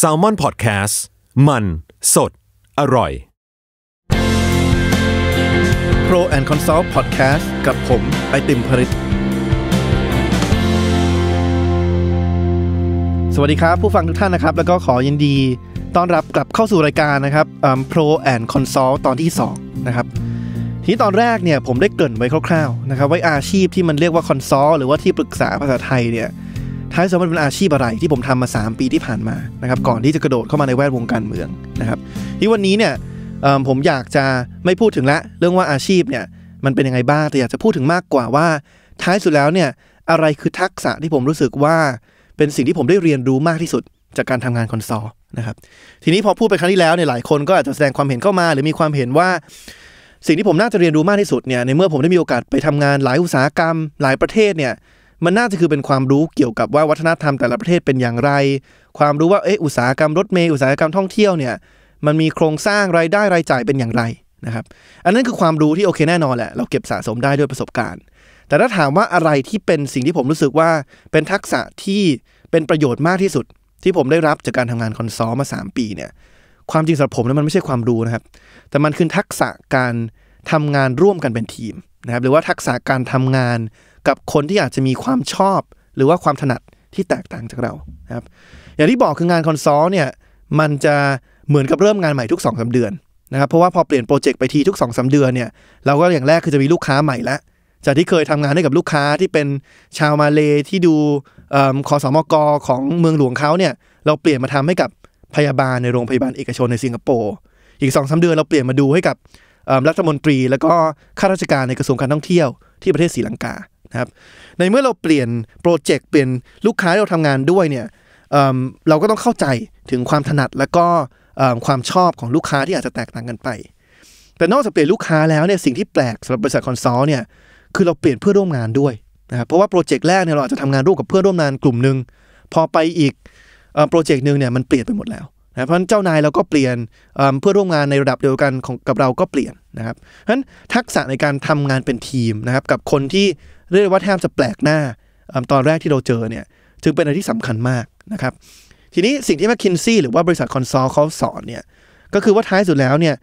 s a l ม o n PODCAST มัน สด อร่อย Pro and Consult Podcast กับผม ไอติมผลิต สวัสดีครับ ผู้ฟังทุกท่านนะครับแล้วก็ขอยินดีต้อนรับกลับเข้าสู่รายการนะครับ Pro and Consult ตอนที่2นะครับทีตอนแรกเนี่ยผมได้เกริ่นไว้คร่าวๆนะครับไว้อาชีพที่มันเรียกว่าคอนซลหรือว่าที่ปรึกษาภาษาไทยเนี่ยท้ายสุดมันเป็นอาชีพอะไรที่ผมทำมา 3 ปีที่ผ่านมานะครับก่อนที่จะกระโดดเข้ามาในแวดวงการเมืองนะครับที่วันนี้เนี่ยผมอยากจะไม่พูดถึงละเรื่องว่าอาชีพเนี่ยมันเป็นยังไงบ้างแต่อยากจะพูดถึงมากกว่าว่าท้ายสุดแล้วเนี่ยอะไรคือทักษะที่ผมรู้สึกว่าเป็นสิ่งที่ผมได้เรียนรู้มากที่สุดจากการทำงานคอนโซลนะครับทีนี้พอพูดไปครั้งที่แล้วเนี่ยหลายคนก็อาจจะแสดงความเห็นเข้ามา หรือมีความเห็นว่า สิ่งที่ผมน่าจะเรียนรู้มากที่สุดเนี่ยในเมื่อผมได้มีโอกาสไปทำงานหลายอุตสาหกรรม หลายประเทศเนี่ยมันน่าจะคือเป็นความรู้เกี่ยวกับว่าวัฒนธรรมแต่ละประเทศเป็นอย่างไร ความรู้ว่าเอออุตสาหกรรมรถเมย์อุตสาหกรรมท่องเที่ยวเนี่ยมันมีโครงสร้างรายได้รายจ่ายเป็นอย่างไรนะครับ อันนั้นคือความรู้ที่โอเคแน่นอนแหละ เราเก็บสะสมได้ด้วยประสบการณ์ แต่ถ้าถามว่าอะไรที่เป็นสิ่งที่ผมรู้สึกว่าเป็นทักษะที่เป็นประโยชน์มากที่สุด ที่ผมได้รับจากการทำงานคอนซอลมา 3 ปีเนี่ยความจริงสำหรับผมนั้นมันไม่ใช่ความรู้นะครับ แต่มันคือทักษะการทำงานร่วมกันเป็นทีมนะครับหรือว่าทักษะการทำงานกับคนที่อาจจะมีความชอบหรือว่าความถนัดที่แตกต่างจากเรานะครับอย่างที่บอกคืองานคอนซลเนี่ยมันจะเหมือนกับเริ่มงานใหม่ทุก2อสเดือนนะครับเพราะว่าพอเปลี่ยนโปรเจกต์ไปทีทุก2อสเดือนเนี่ยเราก็อย่างแรกคือจะมีลูกค้าใหม่ละจากที่เคยทำงานให้กับลูกค้าที่เป็นชาวมาเลที่ดูคอสอมกอของเมืองหลวงเขาเนี่ยเราเปลี่ยนมาทำให้กับพยาบาลในโรงพยาบาลเอกชนในสิงคโปร์อีกสองสาเดือนเราเปลี่ยนมาดูให้กับรัฐมนตรี แล้วก็ข้าราชการในกระทรวงการท่องเที่ยวที่ประเทศศรีลังกานะครับในเมื่อเราเปลี่ยนโปรเจกต์เป็นลูกค้าเราทำงานด้วยเนี่ยเเราก็ต้องเข้าใจถึงความถนัดและก็ความชอบของลูกค้าที่อาจจะแตกต่างกันไป แต่นอกจากเปลี่ยนลูกค้าแล้วเนี่ยสิ่งที่แปลกสำหรับบริษัทคอนซอลเนี่ยคือเราเปลี่ยนเพื่อร่วมงานด้วยนะครับเพราะว่าโปรเจกต์แรกเนี่ยเราอาจจะทำงานร่วมกับเพื่อร่วมงานกลุ่มหนึ่งพอไปอีกโปรเจกต์หนึ่งเนี่ยมันเปลี่ยนไปหมดแล้วนะเพราะเจ้านายเราก็เปลี่ยนเพื่อร่วมงานในระดับเดียวกันของกับเราก็เปลี่ยนนะครับเพราะฉะนั้นทักษะในการทำงานเป็นทีมนะครับกับคนที่เรียกว่าแทบจะแปลกหน้า ตอนแรกที่เราเจอเนี่ย จึงเป็นอะไรที่สำคัญมากนะครับ ทีนี้สิ่งที่แมคคินซี่หรือว่าบริษัทคอนซัลเขาสอนเนี่ยก็คือว่าท้ายสุดแล้วเนี่ย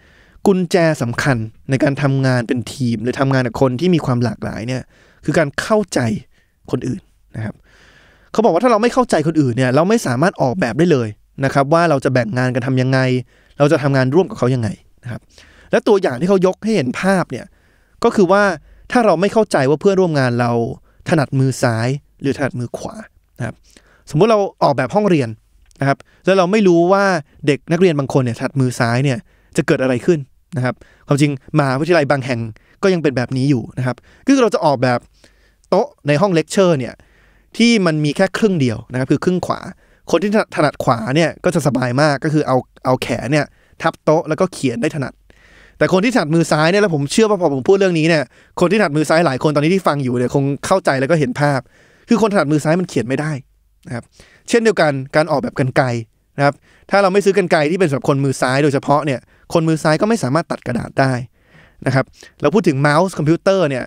กุญแจสำคัญในการทำงานเป็นทีม หรือทำงานกับคนที่มีความหลากหลายเนี่ยคือการเข้าใจคนอื่นนะครับเขาบอกว่าถ้าเราไม่เข้าใจคนอื่นเนี่ยเราไม่สามารถออกแบบได้เลยนะครับ ว่าเราจะแบ่งงานกันทํำยังไง เราจะทำงานร่วมกับเขายังไงนะครับ และตัวอย่างที่เขายกให้เห็นภาพเนี่ยก็คือว่าถ้าเราไม่เข้าใจว่าเพื่อนร่วมงานเราถนัดมือซ้ายหรือถนัดมือขวา นะครับ สมมุติเราออกแบบห้องเรียนนะครับแล้วเราไม่รู้ว่าเด็กนักเรียนบางคนเนี่ยถนัดมือซ้ายเนี่ยจะเกิดอะไรขึ้นนะครับ ความจริงมหาวิทยาลัยบางแห่งก็ยังเป็นแบบนี้อยู่นะครับคือเราจะออกแบบโต๊ะในห้องเลคเชอร์เนี่ยที่มันมีแค่ครึ่งเดียวนะครับคือครึ่งขวา คนที่ถนัดขวาเนี่ยก็จะสบายมากก็คือเอาเอาแขนเนี่ยทับโต๊ะแล้วก็เขียนได้ถนัดแต่คนที่ถนัดมือซ้ายเนี่ยแล้วผมเชื่อว่าพอผมพูดเรื่องนี้เนี่ยคนที่ถนัดมือซ้ายหลายคนตอนนี้ที่ฟังอยู่เนี่ยคงเข้าใจแล้วก็เห็นภาพ คือคนถนัดมือซ้ายมันเขียนไม่ได้นะครับเช่นเดียวกันการออกแบบกันไกนะครับถ้าเราไม่ซื้อกันไกที่เป็นสำหรับคนมือซ้ายโดยเฉพาะเนี่ยคนมือซ้ายก็ไม่สามารถตัดกระดาษได้นะครับเราพูดถึงเมาส์คอมพิวเตอร์เนี่ย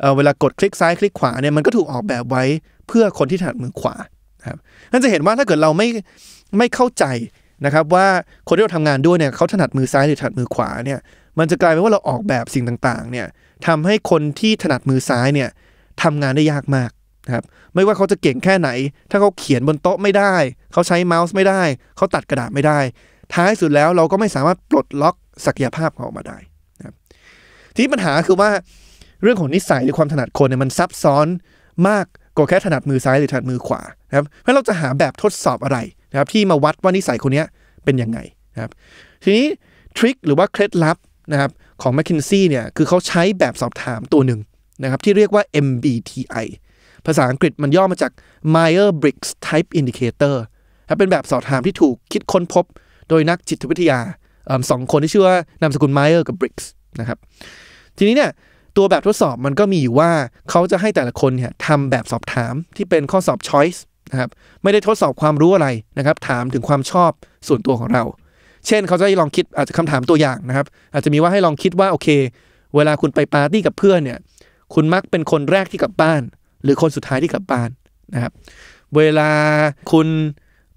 เเวลากดคลิกซ้ายคลิกขวาเนี่ยมันก็ถูกออกแบบไว้เพื่อคนที่ถนัดมือขวาครับนั่นจะเห็นว่าถ้าเกิดเราไม่ไม่เข้าใจนะครับว่าคนที่เราทำงานด้วยเนี่ยเขาถนัดมือซ้ายหรือถนัดมือขวาเนี่ยมันจะกลายเป็นว่าเราออกแบบสิ่งต่างๆเนี่ยทำให้คนที่ถนัดมือซ้ายเนี่ยทำงานได้ยากมากนะครับไม่ว่าเขาจะเก่งแค่ไหน ถ้าเขาเขียนบนโต๊ะไม่ได้ เขาใช้เมาส์ไม่ได้ เขาตัดกระดาษไม่ได้ ท้ายสุดแล้วเราก็ไม่สามารถปลดล็อกศักยภาพเขาออกมาได้นะครับที่ปัญหาคือว่า เรื่องของนิสัยหรือความถนัดคนเนี่ยมันซับซ้อนมากกว่าแค่ถนัดมือซ้ายหรือถนัดมือขวานะครับเพราะเราจะหาแบบทดสอบอะไรนะครับที่มาวัดว่านิสัยคนนี้เป็นยังไงนะครับทีนี้ทริคหรือว่าเคล็ดลับนะครับของ McKinsey เนี่ยคือเขาใช้แบบสอบถามตัวหนึ่งนะครับที่เรียกว่า MBTI ภาษาอังกฤษมันย่อมาจาก Myers Briggs Type Indicator ครับเป็นแบบสอบถามที่ถูกคิดค้นพบโดยนักจิตวิทยาสองคนที่ชื่อว่านามสกุลไมเออร์กับ b r i g g s นะครับทีนี้เนี่ยตัวแบบทดสอบมันก็มีอยู่ว่าเขาจะให้แต่ละคนเนี่ยทำแบบสอบถามที่เป็นข้อสอบ choice นะครับไม่ได้ทดสอบความรู้อะไรนะครับ ถามถึงความชอบส่วนตัวของเราเช่นเขาจะให้ลองคิดอาจจะคำถามตัวอย่างนะครับ อาจจะมีว่าให้ลองคิดว่าโอเค เวลาคุณไปปาร์ตี้กับเพื่อนเนี่ยคุณมักเป็นคนแรกที่กลับบ้าน หรือคนสุดท้ายที่กลับบ้านนะครับเวลาคุณ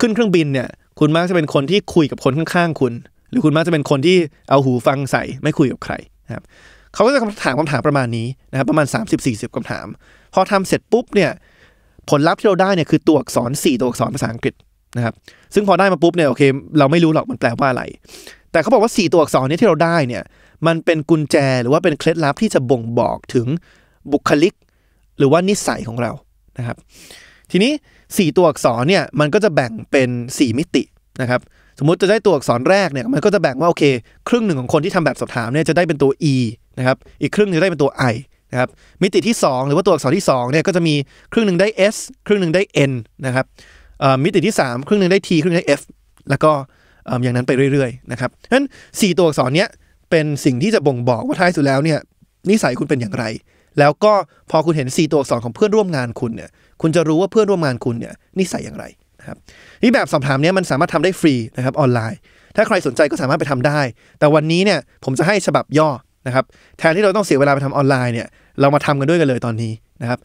ขึ้นเครื่องบินเนี่ยคุณมักจะเป็นคนที่คุยกับคนข้างๆคุณ หรือคุณมักจะเป็นคนที่เอาหูฟังใส่ ไม่คุยกับใครนะครับเขาก็จะคำถามคำถามประมาณนี้นะครับประมาณ 30-40 คำถามพอทำเสร็จปุ๊บเนี่ยผลลัพธ์ที่เราได้เนี่ยคือตัวอักษร4ตัวอักษรภาษาอังกฤษนะครับซึ่งพอได้มาปุ๊บเนี่ยโอเคเราไม่รู้หรอกมันแปลว่าอะไร แต่เขาบอกว่า 4 ตัวอักษรนี้ที่เราได้เนี่ยมันเป็นกุญแจ หรือว่าเป็นเคล็ดลับที่จะบ่งบอกถึงบุคลิก หรือว่านิสัยของเรานะครับ ทีนี้ 4 ตัวอักษรเนี่ยมันก็จะแบ่งเป็น 4 มิตินะครับสมมติจะได้ตัวอักษรแรกเนี่ยมันก็จะแบ่งว่าโอเคครึ่งหนึ่งของคนที่ทำแบบสอบถามเนี่ยจะได้เป็นตัว e นะครับอีกครึ่งจะได้เป็นตัว i นะครับมิติที่ 2 หรือว่าตัวอักษรที่2เนี่ยก็จะมีครึ่งหนึ่งได้ s ครึ่งหนึ่งได้ n นะครับมิติที่3ครึ่งหนึ่งได้ t ครึ่งนึงได้ f แล้วก็อย่างนั้นไปเรื่อยๆนะครับฉะนั้น 4 ตัวอักษรเนี้ยเป็นสิ่งที่จะบ่งบอกว่าท้ายสุดแล้วเนี่ยนิสัยคุณเป็นอย่างไร แล้วก็พอคุณเห็น4ตัวอักษรของเพื่อนร่วมงานคุณเนี่ยคุณจะรู้ว่าเพื่อนร่วมงานคุณเนี่ยนิสัยอย่างไรนะครับนี่แบบสอบถามเนี้ยมันสามารถทำได้ฟรีนะครับออนไลน์ ถ้าใครสนใจก็สามารถไปทำได้ แต่วันนี้เนี่ยผมจะให้ฉบับย่อนะครับแทนที่เราต้องเสียเวลาไปทำออนไลน์เนี่ยเรามาทำกันด้วยกันเลยตอนนี้นะครับ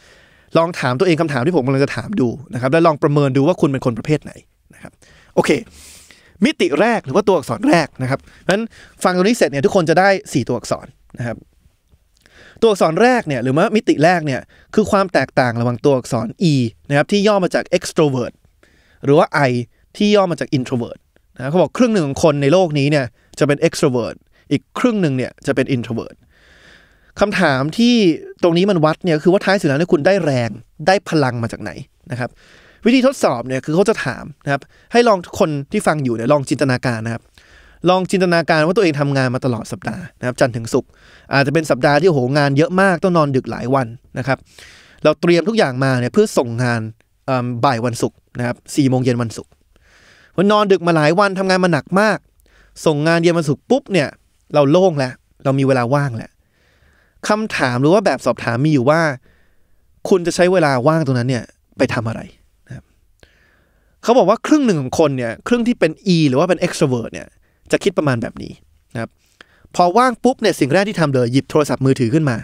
ลองถามตัวเองคำถามที่ผมกำลังจะถามดูนะครับแล้วลองประเมินดูว่าคุณเป็นคนประเภทไหนนะครับโอเคมิติแรกหรือว่าตัวอักษรแรกนะครับนั้นฟังตรงนี้เสร็จเนี่ยทุกคนจะได้ 4 ตัวอักษรนะครับตัวอักษรแรกเนี่ยหรือว่ามิติแรกเนี่ยคือความแตกต่างระหว่างตัวอักษร e นะครับที่ย่อมาจาก extrovert หรือว่า i ที่ย่อมาจาก introvert นะเขาบอกครึ่งหนึ่งของคนในโลกนี้เนี่ยจะเป็น extrovert อีกครึ่งหนึ่งเนี่ยจะเป็น introvert คำถามที่ตรงนี้มันวัดเนี่ยคือว่าท้ายสุดแล้วคุณได้แรงได้พลังมาจากไหนนะครับวิธีทดสอบเนี่ยคือเขาจะถามนะครับให้ลองคนที่ฟังอยู่เนี่ยลองจินตนาการนะครับ ลองจินตนาการว่าตัวเองทำงานมาตลอดสัปดาห์นะครับจันทร์ถึงศุกร์อาจจะเป็นสัปดาห์ที่โหงานเยอะมากต้องนอนดึกหลายวันนะครับ เราเตรียมทุกอย่างมาเนี่ยเพื่อส่งงานบ่ายวันศุกร์นะครับสี่โมงเย็นวันศุกร์วันนอนดึกมาหลายวันทำงานมาหนักมาก ส่งงานเย็นวันศุกร์ปุ๊บเนี่ยเราโล่งแล้ว เรามีเวลาว่างแล้วคำถามหรือว่าแบบสอบถามมีอยู่ว่า คุณจะใช้เวลาว่างตรงนั้นเนี่ยไปทำอะไรนะครับเขาบอกว่าครึ่งหนึ่งของคนเนี่ยครึ่งที่เป็น E หรือว่าเป็น e x t r a v e r t เนี่ยจะคิดประมาณแบบนี้นะครับพอว่างปุ๊บเนี่ยสิ่งแรกที่ทำเลย หยิบโทรศัพท์มือถือขึ้นมา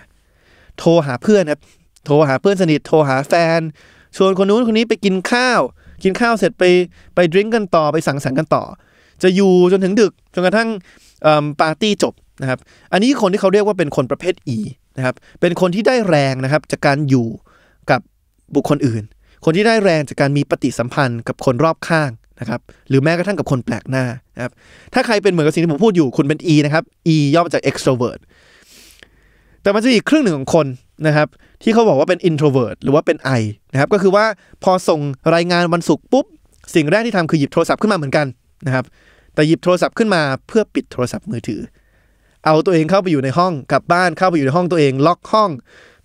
โทรหาเพื่อนครับโทรหาเพื่อนสนิท โทรหาแฟนชวนคนนู้นคนนี้ไปกินข้าว กินข้าวเสร็จไปไปดื่มกันต่อไปสังสรรค์กันต่อ จะอยู่จนถึงดึกจนกระทั่งปาร์ตี้จบนะครับ อันนี้คนที่เขาเรียกว่าเป็นคนประเภท E นะครับ เป็นคนที่ได้แรงนะครับจากการอยู่กับบุคคลอื่น คนที่ได้แรงจากการมีปฏิสัมพันธ์กับคนรอบข้างนะครับ หรือแม้กระทั่งกับคนแปลกหน้านะครับ ถ้าใครเป็นเหมือนกับสิ่งที่ผมพูดอยู่คุณเป็น E นะครับ E ย่อมาจาก extrovert แต่มันจะอีกครึ่งหนึ่งของคนนะครับที่เขาบอกว่าเป็น introvert หรือว่าเป็น I นะครับ ก็คือว่าพอส่งรายงานวันศุกร์ปุ๊บ สิ่งแรกที่ทำคือหยิบโทรศัพท์ขึ้นมาเหมือนกันนะครับ แต่หยิบโทรศัพท์ขึ้นมาเพื่อปิดโทรศัพท์มือถือเอาตัวเองเข้าไปอยู่ในห้องกลับบ้าน เข้าไปอยู่ในห้องตัวเอง ล็อกห้อง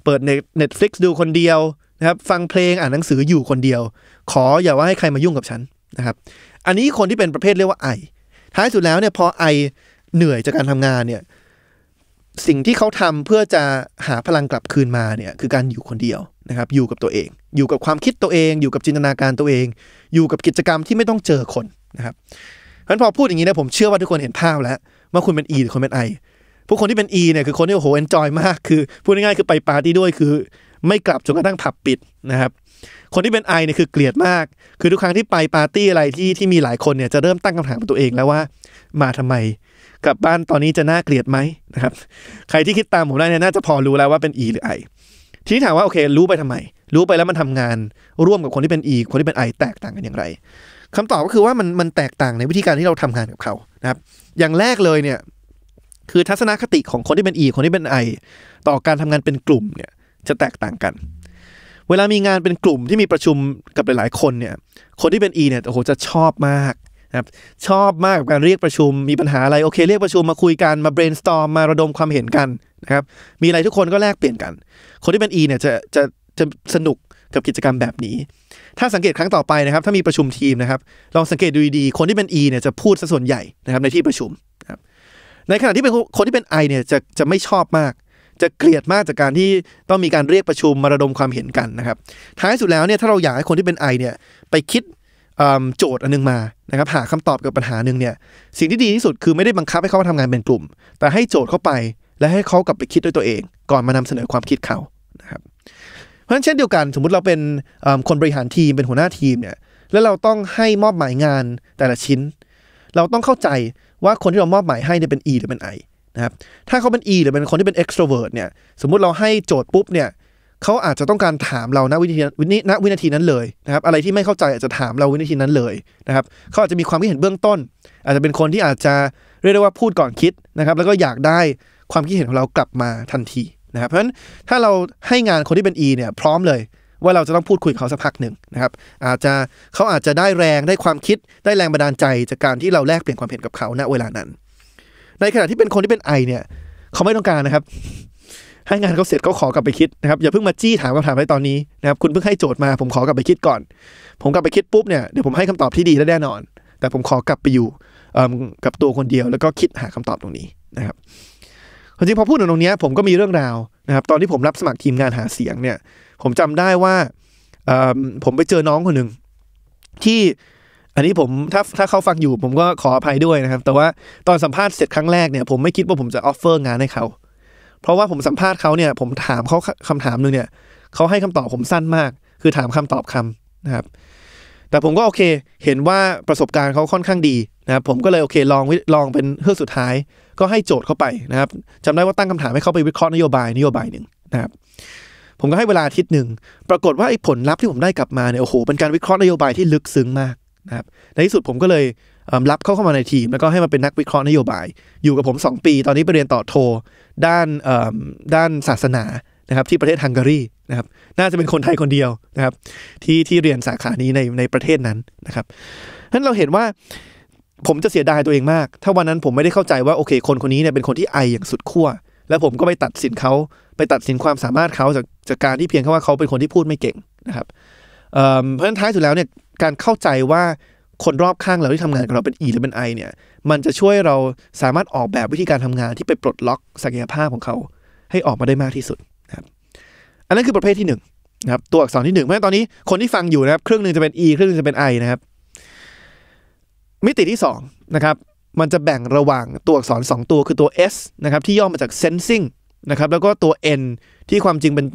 เปิดเน็ตฟลิกซ์ดูคนเดียวนะครับ ฟังเพลงอ่านหนังสืออยู่คนเดียว ขออย่าว่าให้ใครมายุ่งกับฉันนะครับ อันนี้คนที่เป็นประเภทเรียกว่าไอท้ายสุดแล้วเนี่ยพอไอเหนื่อยจากการทำงานเนี่ย สิ่งที่เขาทำเพื่อจะหาพลังกลับคืนมาเนี่ยคือการอยู่คนเดียวนะครับ อยู่กับตัวเอง อยู่กับความคิดตัวเอง อยู่กับจินตนาการตัวเอง อยู่กับกิจกรรมที่ไม่ต้องเจอคนนะครับเพราะพอพูดอย่างนี้นะผมเชื่อว่าทุกคนเห็นภาพแล้วว่าคุณเป็นอีหรือคุณเป็นอผู้คนที่เป็น E เนี่ยคือคนที่โอ้โหเอนจอยมาก คือพูดง่ายๆคือไปปาร์ตี้ด้วย คือ ไม่กลับจนกระทั่งผับปิดนะครับ คนที่เป็น I เนี่ยคือเกลียดมาก คือทุกครั้งที่ไปปาร์ตี้อะไรที่ที่มีหลายคนเนี่ยจะเริ่มตั้งคำถามกับตัวเองแล้วว่า มาทำไมกลับบ้านตอนนี้จะน่าเกลียดไหมนะครับ ใครที่คิดตามผมได้เนี่ยน่าจะพอรู้แล้วว่าเป็น E หรือ I ทีนี้ถามว่าโอเค รู้ไปทำไม รู้ไปแล้วมันทำงาน ร่วมกับคนที่เป็น E คนที่เป็น I แตกต่างกันอย่างไร คำตอบก็คือว่ามันมันแตกต่างในวิธีการที่เราทำงานกับเขานะครับอย่างแรกเลยเนี่ยคือทัศนคติของคนที่เป็น E คนที่เป็น I ต่อการทำงานเป็นกลุ่มเนี่ยจะแตกต่างกัน เวลามีงานเป็นกลุ่มที่มีประชุมกับหลายๆคนเนี่ยคนที่เป็น E เนี่ยโอ้โหจะชอบมากนะครับชอบมากกับการเรียกประชุมมีปัญหาอะไรโอเคเรียกประชุมมาคุยกันมา brainstorm มาระดมความเห็นกันนะครับมีอะไรทุกคนก็แลกเปลี่ยนกัน คนที่เป็น E เนี่ยจะจะจะสนุกกับกิจกรรมแบบนี้ ถ้าสังเกตครั้งต่อไปนะครับ ถ้ามีประชุมทีมนะครับลองสังเกตดูดีๆคนที่เป็น E เนี่ยจะพูดซะส่วนใหญ่นะครับในที่ประชุมในขณะที่เป็นคนที่เป็นไอเนี่ยจะจะไม่ชอบมากจะเกลียดมากจากการที่ต้องมีการเรียกประชุมมาระดมความเห็นกันนะครับ ท้ายสุดแล้วเนี่ยถ้าเราอยากให้คนที่เป็นไอเนี่ยไปคิดโจทย์อันนึงมา นะครับหาคำตอบกับปัญหาหนึ่งเนี่ยสิ่งที่ดีที่สุดคือไม่ได้บังคับให้เขาำทำงานเป็นกลุ่ม แต่ให้โจทย์เข้าไปและให้เขากลับไปคิดด้วยตัวเองก่อนมานำเสนอความคิดเขานะครับเพราะฉะนั้นเช่นเดียวกัน สมมติเราเป็นคนบริหารทีมเป็นหัวหน้าทีมเนี่ยแล้วเราต้องให้มอบหมายงานแต่ละชิ้น เราต้องเข้าใจว่าคนที่เรามอบหมายให้เนี่ยเป็น E หรือเป็น I นะครับถ้าเขาเป็น E หรือเป็นคนที่เป็น extrovert เนี่ยสมมุติเราให้โจทย์ปุ๊บเนี่ยเขาอาจจะต้องการถามเราณวินาทีณวินาทีนั้นเลยนะครับอะไรที่ไม่เข้าใจอาจจะถามเราวินาทีนั้นเลยนะครับเขาอาจจะมีความคิดเห็นเบื้องต้น อาจจะเป็นคนที่อาจจะเรียกได้ว่าพูดก่อนคิดนะครับแล้วก็อยากได้ความคิดเห็นของเรากลับมาทันทีนะครับเพราะฉะนั้นถ้าเราให้งานคนที่เป็น E เนี่ยพร้อมเลยว่าเราจะต้องพูดคุยเขาสักพักหนึ่งนะครับ อาจจะเขาอาจจะได้แรงได้ความคิด ได้แรงบันดาลใจจากการที่เราแลกเปลี่ยนความเห็นกับเขาณเวลานั้น ในขณะที่เป็นคนที่เป็นไอเนี่ยเขาไม่ต้องการนะครับให้งานเขาเสร็จเขาขอกลับไปคิดนะครับอย่าเพิ่งมาจี้ถามคำถามในตอนนี้นะครับ คุณเพิ่งให้โจทย์มา ผมขอกลับไปคิดก่อน ผมกลับไปคิดปุ๊บเนี่ยเดี๋ยวผมให้คำตอบที่ดีแน่นอน แต่ผมขอกลับไปอยู่กับตัวคนเดียว แล้วก็คิดหาคำตอบตรงนี้นะครับจริงพอพูดถึงตรงนี้ผมก็มีเรื่องราวนะครับ ตอนที่ผมรับสมัครทีมงานหาเสียงเนี่ยผมจำได้ว่าผมไปเจอน้องคนหนึ่ง ที่อันนี้ผมถ้าถ้าเขาฟังอยู่ ผมก็ขออภัยด้วยนะครับ แต่ว่า ตอนสัมภาษณ์เสร็จครั้งแรกเนี่ยผมไม่คิดว่าผมจะออฟเฟอร์งานให้เขา เพราะว่าผมสัมภาษณ์เขาเนี่ยผมถามเขาคำถามหนึ่งเนี่ยเขาให้คำตอบผมสั้นมาก คือถามคำตอบคำนะครับ แต่ผมก็โอเคเห็นว่าประสบการณ์เขาค่อนข้างดีนะครับ ผมก็เลยโอเคลองลองเป็นเฮือกสุดท้าย ก็ให้โจทย์เข้าไปนะครับจำได้ว่าตั้งคำถามให้เขาไปวิเคราะห์นโยบายนโยบายหนึ่งนะครับผมก็ให้เวลาอาทิตย์หนึ่งปรากฏว่าไอ้ผลลัพธ์ที่ผมได้กลับมาเนี่ยโอ้โหเป็นการวิเคราะห์นโยบายที่ลึกซึ้งมากนะครับ ในที่สุดผมก็เลยรับเข้าเข้ามาในทีมแล้วก็ให้มาเป็นนักวิเคราะห์นโยบาย อยู่กับผม 2 ปีตอนนี้ไปเรียนต่อโทด้านด้านศาสนานะครับที่ประเทศฮังการีนะครับน่าจะเป็นคนไทยคนเดียวนะครับที่ที่เรียนสาขานี้ในในประเทศนั้นนะครับนั้น เราเห็นว่าผมจะเสียดายตัวเองมากถ้าวันนั้นผมไม่ได้เข้าใจว่าโอเค คนคนนี้เนี่ยเป็นคนที่ไออย่างสุดขั้วแล้วผมก็ไปตัดสินเขาไปตัดสินความสามารถเขาจากจากการที่เพียงแค่ว่าเขาเป็นคนที่พูดไม่เก่งนะครับเเพราะฉะนั้นท้ายสุดแล้วเนี่ยการเข้าใจว่าคนรอบข้างเราที่ทำงานกับเราเป็น E หรือเป็น I เนี่ยมันจะช่วยเราสามารถออกแบบวิธีการทำงานที่ไปปลดล็อกศักยภาพของเขาให้ออกมาได้มากที่สุดนะครับอันนั้นคือประเภทที่1นนะครับตัวอักษรที่1เพราะตอนนี้คนที่ฟังอยู่นะครับครึ่งหนึ่งจะเป็น E ครึ่งนึงจะเป็น I นะครับมิติที่2นะครับมันจะแบ่งระหว่างตัวอักษร2ตัวคือตัว S นะครับที่ย่อมาจาก sensing นะครับแล้วก็ตัว n ที่ความจริงเป็น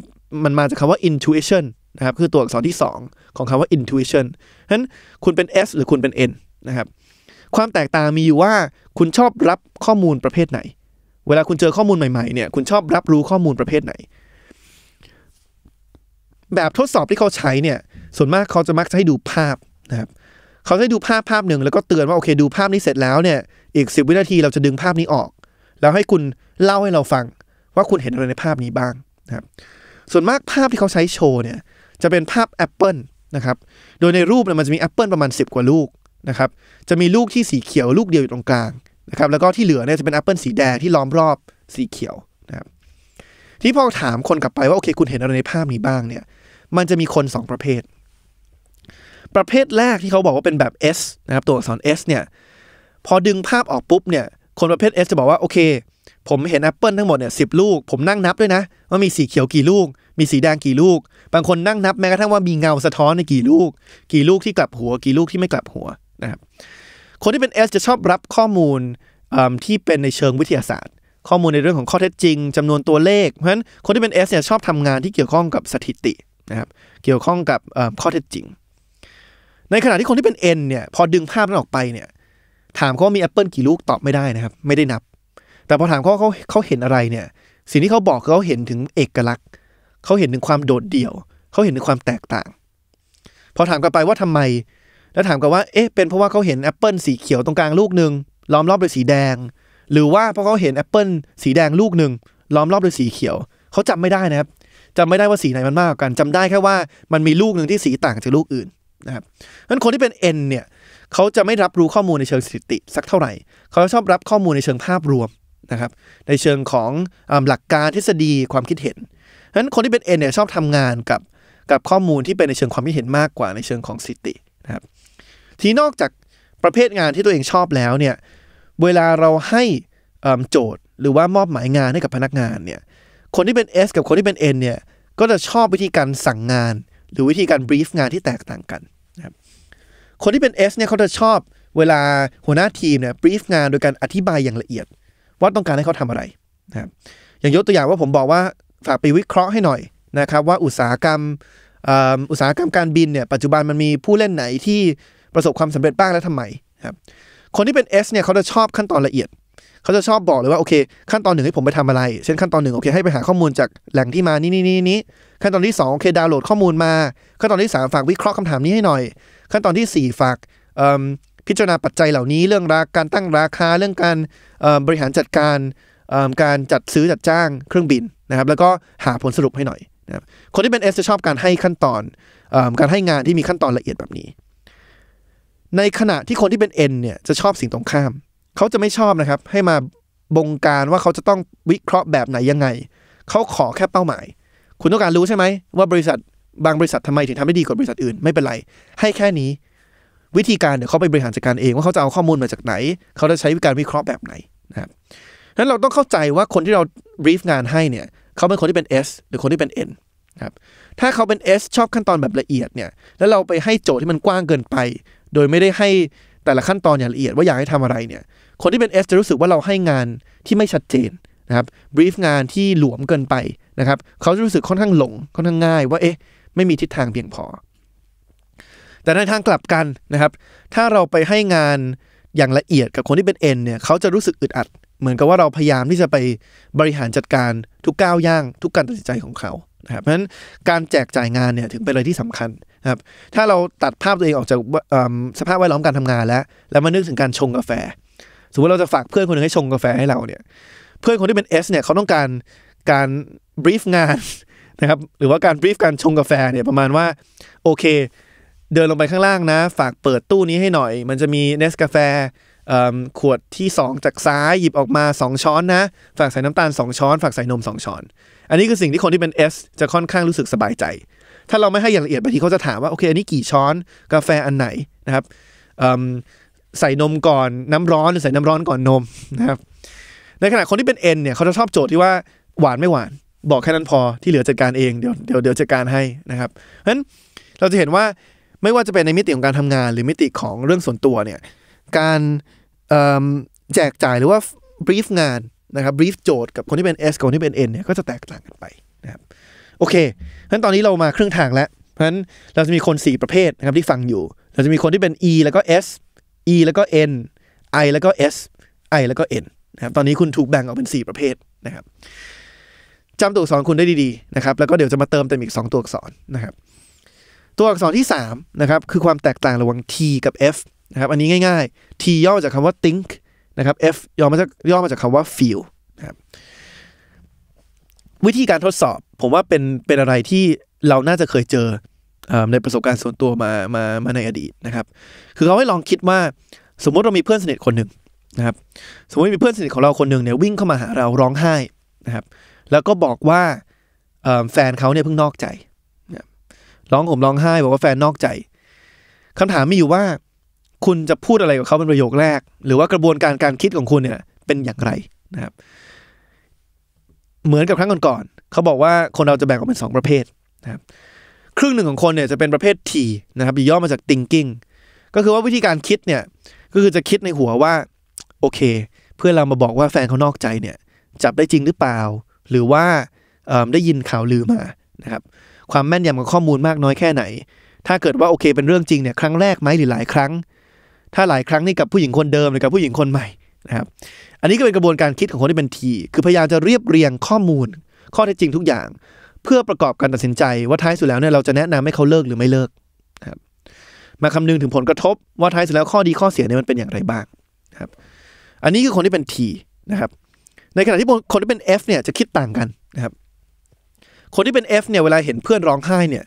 มันมาจากคำว่า intuition นะครับคือตัวอักษรที่ 2 ของคำว่า intuition ฉะนั้นคุณเป็น s หรือคุณเป็น n นะครับความแตกต่างมีอยู่ว่าคุณชอบรับข้อมูลประเภทไหน เวลาคุณเจอข้อมูลใหม่ๆเนี่ยคุณชอบรับรู้ข้อมูลประเภทไหน แบบทดสอบที่เขาใช้เนี่ยส่วนมากเขาจะมักจะให้ดูภาพนะครับเขาให้ดูภาพภาพหนึ่งแล้วก็เตือนว่าโอเคดูภาพนี้เสร็จแล้วเนี่ยอีก10วินาทีเราจะดึงภาพนี้ออก แล้วให้คุณเล่าให้เราฟังว่าคุณเห็นอะไรในภาพนี้บ้างนะครับ ส่วนมากภาพที่เขาใช้โชว์เนี่ยจะเป็นภาพแอปเปิลนะครับ โดยในรูปเนี่ยมันจะมีแอปเปิลประมาณ 10 กว่าลูกนะครับ จะมีลูกที่สีเขียวลูกเดียวอยู่ตรงกลางนะครับ แล้วก็ที่เหลือเนี่ยจะเป็นแอปเปิลสีแดงที่ล้อมรอบสีเขียวนะครับ ที่พอถามคนกลับไปว่าโอเคคุณเห็นอะไรในภาพนี้บ้างเนี่ย มันจะมีคน 2 ประเภท ประเภทแรกที่เขาบอกว่าเป็นแบบ S นะครับตัวอักษร S เนี่ย พอดึงภาพออกปุ๊บเนี่ยคนประเภท S จะบอกว่าโอเคผมเห็นแอปเปิลทั้งหมดเนี่ยสิลูกผมนั่งนับด้วยนะ ว่ามีสีเขียวกี่ลูก มีสีแดงกี่ลูก บางคนนั่งนับแม้กระทั่งว่ามีเงาสะท้อนในกี่ลูก กี่ลูกที่กลับหัว กี่ลูกที่ไม่กลับหัวนะครับคนที่เป็นเอสจะชอบรับข้อมูลที่เป็นในเชิงวิทยาศาสตร์ ข้อมูลในเรื่องของข้อเท็จจริง จำนวนตัวเลข เพราะฉะนั้นคนที่เป็นเอสเนี่ยชอบทำงานที่เกี่ยวข้องกับสถิตินะครับเกี่ยวข้องกับข้อเท็จจริง ในขณะที่คนที่เป็น N เนี่ยพอดึงภาพนั้นออกไปเนี่ยถามเขาว่ามีแอปเปิลกี่ลูกตอบไม่ได้นะครับไม่ได้นับแต่พอถามเขาเขาเขาเห็นอะไรเนี่ย สิ่งที่เขาบอกเขาเห็นถึงเอกลักษณ์ เขาเห็นถึงความโดดเดี่ยว เขาเห็นถึงความแตกต่าง พอถามกลับไปว่าทำไม แล้วถามกลับว่า เอ๊ะ เป็นเพราะว่าเขาเห็นแอปเปิลสีเขียวตรงกลางลูกหนึ่งล้อมรอบด้วยสีแดง หรือว่าเพราะเขาเห็นแอปเปิลสีแดงลูกหนึ่งล้อมรอบด้วยสีเขียว เขาจำไม่ได้นะครับ จำไม่ได้ว่าสีไหนมันมากกว่ากัน จำได้แค่ว่ามันมีลูกหนึ่งที่สีต่างจากลูกอื่นนะครับนั้นคนที่เป็น N เนี่ยเขาจะไม่รับรู้ข้อมูลในเชิงสถิติสักเท่าไหร่ เขาชอบรับข้อมูลในเชิงภาพรวมนะครับในเชิงของอหลักการทฤษฎีความคิดเห็นฉะนั้นคนที่เป็นเอเนี่ยชอบทำงานกับกับข้อมูลที่เป็นในเชิงความคิดเห็นมากกว่า ในเชิงของสตินะครับทีนอกจากประเภทงานที่ตัวเองชอบแล้วเนี่ยเวลาเราให้โจทย์หรือว่ามอบหมายงานให้กับพนักงานเนี่ยคนที่เป็น S กับคนที่เป็น N เนี่ยก็จะชอบวิธีการสั่งงานหรือวิธีการบรีฟงานที่แตกต่างกันนะครับคนที่เป็น S เนี่ยเขาจะชอบเวลาหัวหน้าทีมเนี่ยบรีฟงานโดยการอธิบายอย่างละเอียดว่าต้องการให้เขาทำอะไรนะครับอย่างยกตัวอย่างว่าผมบอกว่าฝากไปวิเคราะห์ให้หน่อยนะครับว่าอุตสาหกรรมอุตสาหกรรมการบินเนี่ยปัจจุบัน มันมีผู้เล่นไหนที่ประสบความสำเร็จบ้างและทำไมครับคนที่เป็น S เนี่ยเขาจะชอบขั้นตอนละเอียด เขาจะชอบบอกเลยว่าโอเคขั้นตอนหนึ่งให้ผมไปทำอะไร เช่นขั้นตอนหนึ่งโอเคให้ไปหาข้อมูล จากแหล่งที่มานี่นี่นี่นี่ขั้นตอนที่2โอเคดาวน์โหลดข้อมูลมา ขั้นตอนที่3ฝากวิเคราะห์คำถามนี้ให้หน่อย ขั้นตอนที่ 4 ฝากพิจารณาปัจจัยเหล่านี้เรื่องราการตั้งราคา เรื่องการบริหารจัดการการจัดซื้อจัดจ้าง เครื่องบินนะครับ แล้วก็หาผลสรุปให้หน่อยนะคคนที่เป็นเอสจะชอบการให้ขั้นตอนอการให้งานที่มีขั้นตอนละเอียดแบบนี้ ในขณะที่คนที่เป็นเนเนี่ยจะชอบสิ่งตรงข้าม เขาจะไม่ชอบนะครับ ให้มาบงการว่าเขาจะต้องวิเคราะห์แบบไหนยังไง เขาขอแค่เป้าหมาย คุณต้องการรู้ใช่ไหมว่าบริษัทบางบริษัททำไมถึงทำได้ดีกว่าบริษัทอื่นไม่เป็นไร ให้แค่นี้วิธีการเดี๋ยวเขาไปบริหารจัดการเองว่าเขาจะเอาข้อมูลมาจากไหนเขาจะใช้วิการวิเคราะห์แบบไหนนะครับนั้นเราต้องเข้าใจว่าคนที่เราบรีฟงานให้เนี่ยเขาเป็นคนที่เป็น S หรือคนที่เป็น N นะครับถ้าเขาเป็น S ชอบขั้นตอนแบบละเอียดเนี่ยแล้วเราไปให้โจทย์ที่มันกว้างเกินไป โดยไม่ได้ให้แต่ละขั้นตอนอย่างละเอียด ว่าอยากให้ทำอะไรเนี่ยคนที่เป็น S จะรู้สึกว่าเราให้งานที่ไม่ชัดเจนนะครับบรีฟงานที่หลวมเกินไปนะครับเขาจะรู้สึกค่อนข้างหลง ค่อนข้างง่ายว่าเอ๊ะไม่มีทิศทางเพียงพอแต่ในทางกลับกันนะครับ ถ้าเราไปให้งานอย่างละเอียดกับคนที่เป็นเอ็นเนี่ย เขาจะรู้สึกอึดอัด เหมือนกับว่าเราพยายามที่จะไปบริหารจัดการทุกก้าวย่างทุกการตัดสินใจของเขา นะครับ เพราะฉะนั้นการแจกจ่ายงานเนี่ยถึงเป็นอะไรที่สำคัญครับ ถ้าเราตัดภาพตัวเองออกจากสภาพแวดล้อมการทำงาน แล้วแล้วมานึกถึงการชงกาแฟ สมมติเราจะฝากเพื่อนคนนึงให้ชงกาแฟให้เราเนี่ยเพื่อนคนที่เป็น S เนี่ยเขาต้องการการบรีฟงานนะครับหรือว่าการบรีฟการชงกาแฟเนี่ยประมาณว่าโอเคเดินลงไปข้างล่างนะฝากเปิดตู้นี้ให้หน่อย มันจะมีเนสกาแฟขวดที่ 2 จากซ้ายหยิบออกมา 2 ช้อนนะฝากใส่น้ำตาล 2 ช้อนฝากใส่นม 2 ช้อน อันนี้คือสิ่งที่คนที่เป็น S จะค่อนข้างรู้สึกสบายใจ ถ้าเราไม่ให้อย่างละเอียดบางทีเขาจะถามว่าโอเคอันนี้กี่ช้อนกาแฟอันไหนนะครับใส่นมก่อนน้ำร้อน หรือใส่น้ำร้อนก่อนนมนะครับในขณะคนที่เป็น N เนี่ยเขาจะชอบโจทย์ที่ว่าหวานไม่หวาน บอกแค่นั้นพอที่เหลือจัดการเองเดี๋ยวเดี๋ยวเดี๋ยวจัดการให้นะครับเพราะฉะนั้นเราจะเห็นว่าไม่ว่าจะเป็นในมิติของการทำงานหรือมิติของเรื่องส่วนตัวเนี่ยการแจกจ่ายหรือว่าบรีฟงานนะครับบรีฟโจทย์กับคนที่เป็น S กับคนที่เป็น N เนี่ยก็จะแตกต่างกันไปนะครับโอเคเนั้นตอนนี้เรามาครึ่งทางแล้ว เพราะฉะนั้นเราจะมีคน 4 ประเภทนะครับที่ฟังอยู่ เราจะมีคนที่เป็น E แล้วก็ S E แล้วก็ N I แล้วก็ S I แล้วก็ N นะครับตอนนี้คุณถูกแบ่งออกเป็น 4 ประเภทนะครับจำตัวอักษรคุณได้ดีๆ นะครับ แล้วก็เดี๋ยวจะมาเติมเต็มอีก2ตัวอักษรนะครับตัวอักษรที่3นะครับคือความแตกต่างระหว่าง T กับ F นะครับอันนี้ง่ายๆ T ย่อจากคำว่า think นะครับ F ย่อมาจากย่อมาจากคำว่า feel นะครับวิธีการทดสอบผมว่าเป็นเป็นอะไรที่เราน่าจะเคยเจอในประสบการณ์ส่วนตัวมามามาในอดีตนะครับคือเขาให้ลองคิดว่าสมมติเรามีเพื่อนสนิทคนหนึ่งนะครับสมมติมีเพื่อนสนิทของเราคนหนึ่งเนี่ยวิ่งเข้ามาหาเราร้องไห้นะครับแล้วก็บอกว่าแฟนเขาเนี่ยเพิ่งนอกใจร้องห่มร้องไห้ บอกว่าแฟน นอกใจ คำถามมีอยู่ว่า คุณจะพูดอะไรกับเขาเป็นประโยคแรก หรือว่ากระบวนการการคิดของคุณเนี่ยเป็นอย่างไรนะครับ เหมือนกับครั้ง ก่อนๆเขาบอกว่าคนเราจะแบ่งออกเป็น2 ประเภทนะครับ ครึ่งหนึ่งของคนเนี่ยจะเป็นประเภททีนะครับย่อมาจาก thinking ก็คือว่าวิธีการคิดเนี่ยก็คือจะคิดในหัวว่า โอเค เพื่อเรามาบอกว่าแฟนเขานอกใจเนี่ย จับได้จริงหรือเปล่า หรือว่าได้ยินข่าวลือมานะครับความแม่นยำของข้อมูลมากน้อยแค่ไหน ถ้าเกิดว่าโอเค เป็นเรื่องจริงเนี่ย ครั้งแรกไหมหรือหลายครั้ง ถ้าหลายครั้งนี่กับผู้หญิงคนเดิม หรือกับผู้หญิงคนใหม่นะครับ อันนี้ก็เป็นกระบวนการคิดของคนที่เป็นทีคือพยายามจะเรียบเรียงข้อมูลข้อเท็จจริงทุกอย่าง เพื่อประกอบการตัดสินใจว่าท้ายสุดแล้วเนี่ยเราจะแนะนำให้เขาเลิกหรือไม่เลิกนะครับ มาคำนึงถึงผลกระทบว่าท้ายสุดแล้วข้อดีข้อเสียเนี่ยมันเป็นอย่างไรบ้างครับ อันนี้คือคนที่เป็น T นะครับ ในขณะที่คนที่เป็น F เนี่ยจะคิดต่างกันนะครับคนที่เป็น F เนี่ยเวลาเห็นเพื่อนร้องไห้เนี่ย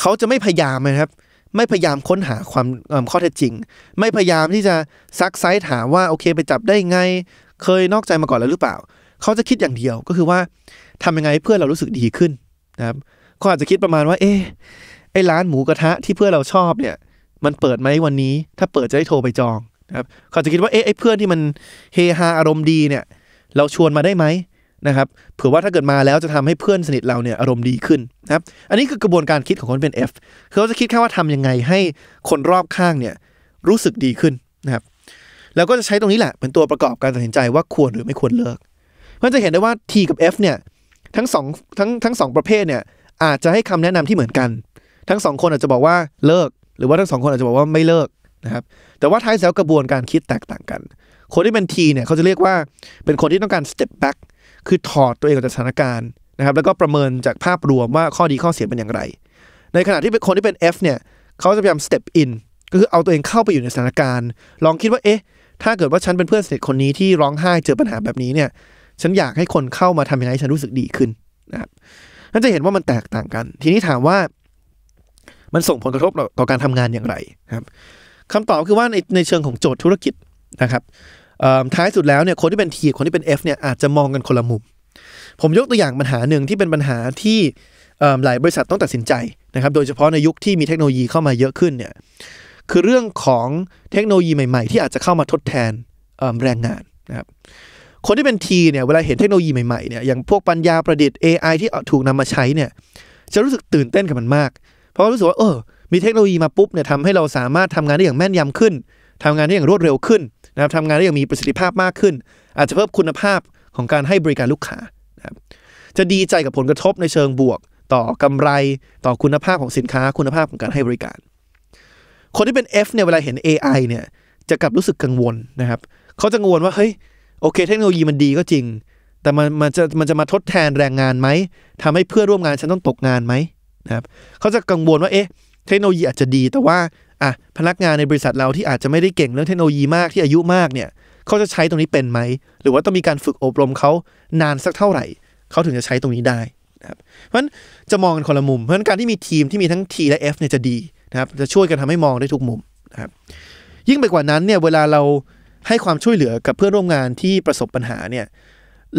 เขาจะไม่พยายามนะครับ ไม่พยายามค้นหาความข้อเท็จจริง ไม่พยายามที่จะซักไซส์ถามว่าโอเคไปจับได้ไงเคยนอกใจมาก่อนแล้วหรือเปล่า เขาจะคิดอย่างเดียวก็คือว่าทำยังไงเพื่อนเรารู้สึกดีขึ้นนะครับเขาอาจจะคิดประมาณว่า เอ๊ไอร้านหมูกระทะที่เพื่อนเราชอบเนี่ยมันเปิดไหมวันนี้ ถ้าเปิดจะได้โทรไปจองนะครับเขาจะคิดว่าเอ๊ะไอเพื่อนที่มันเฮฮาอารมณ์ดีเนี่ยเราชวนมาได้ไหมนะครับเผื่อว่าถ้าเกิดมาแล้วจะทำให้เพื่อนสนิทเราเนี่ยอารมณ์ดีขึ้นนะครับอันนี้คือกระบวนการคิดของคนเป็น F คือเขาจะคิดแค่ว่าทำยังไงให้คนรอบข้างเนี่ยรู้สึกดีขึ้นนะครับแล้วก็จะใช้ตรงนี้แหละเป็นตัวประกอบการตัดสินใจว่าควรหรือไม่ควรเลิกมันจะเห็นได้ว่า T กับ F เนี่ยทั้งสองทั้งทั้งสองประเภทเนี่ยอาจจะให้คำแนะนำที่เหมือนกัน ทั้งสองคนอาจจะบอกว่าเลิกหรือว่าทั้งสองคนอาจจะบอกว่าไม่เลิกนะครับแต่ว่าท้ายแุดวกระบวนการคิดแตกต่างกัน คนที่เป็น T เนี่ยเขาจะเรียกว่าเป็นคนที่ต้องการ step back คือถอดตัวเองออกจากสถานการณ์นะครับ แล้วก็ประเมินจากภาพรวมว่าข้อดีข้อเสียเป็นอย่างไร ในขณะที่เป็นคนที่เป็น F เนี่ยเขาจะพยายาม step in ก็คือเอาตัวเองเข้าไปอยู่ในสถานการณ์ ลองคิดว่าเอ๊ะถ้าเกิดว่าฉันเป็นเพื่อนสนิทคนนี้ที่ร้องไห้เจอปัญหาแบบนี้เนี่ย ฉันอยากให้คนเข้ามาทำยังไงฉันรู้สึกดีขึ้นนะครับนั่นจะเห็นว่ามันแตกต่างกัน ทีนี้ถามว่า มันส่งผลกระทบต่อการทำงานอย่างไรครับคำตอบคือว่าในในเชิงของโจทย์ธุรกิจนะครับท้ายสุดแล้วเนี่ยคนที่เป็น T คนที่เป็น F เนี่ยอาจจะมองกันคนละมุม ผมยกตัวอย่างปัญหาหนึ่งที่เป็นปัญหาที่หลายบริษัทต้องตัดสินใจนะครับโดยเฉพาะในยุคที่มีเทคโนโลยีเข้ามาเยอะขึ้นเนี่ยคือเรื่องของเทคโนโลยีใหม่ๆที่อาจจะเข้ามาทดแทนแรงงานนะครับคนที่เป็น T เนี่ยเวลาเห็นเทคโนโลยีใหม่ๆเนี่ยอย่างพวกปัญญาประดิษฐ์ AI ที่ถูกนำมาใช้เนี่ยจะรู้สึกตื่นเต้นกับมันมาก เพราะรู้สึกว่าเออมีเทคโนโลยีมาปุ๊บเนี่ยทำให้เราสามารถทำงานได้อย่างแม่นยำขึ้น ทำงานได้อย่างรวดเร็วขึ้นนะครับทำงานได้อย่างมีประสิทธิภาพมากขึ้น อาจจะเพิ่มคุณภาพของการให้บริการลูกค้านะครับจะดีใจกับผลกระทบในเชิงบวก ต่อกำไรต่อคุณภาพของสินค้า คุณภาพของการให้บริการ คนที่เป็น F เนี่ยเวลาเห็น AI เนี่ยจะกลับรู้สึกกังวลนะครับเขาจะกังวลว่าเฮ้ย โอเค เทคโนโลยีมันดีก็จริง แต่มันมันจะมันจะมาทดแทนแรงงานไหมทำให้เพื่อร่วมงานฉันต้องตกงานไหมนะครับเขาจะกังวลว่าเอ๊ะเทคโนโลยีอาจจะดีแต่ว่า่ะพนักงานในบริษัทเราที่อาจจะไม่ได้เก่งเรื่องเทคโนโลยีมากที่อายุมากเนี่ย เขาจะใช้ตรงนี้เป็นไหมหรือว่าต้องมีการฝึกอบรมเขานานสักเท่าไหร่เขาถึงจะใช้ตรงนี้ได้นะครับเพราะฉะนั้นจะมองกันคนละมุมเพราะฉะนั้นการที่มีทีมที่มีทั้ง T และ F เนี่ยจะดีนะครับ จะช่วยกันทำให้มองได้ทุกมุมนะครับยิ่งไปกว่านั้นเนี่ยเวลาเราให้ความช่วยเหลือกับเพื่อนร่วมงานที่ประสบปัญหาเนี่ย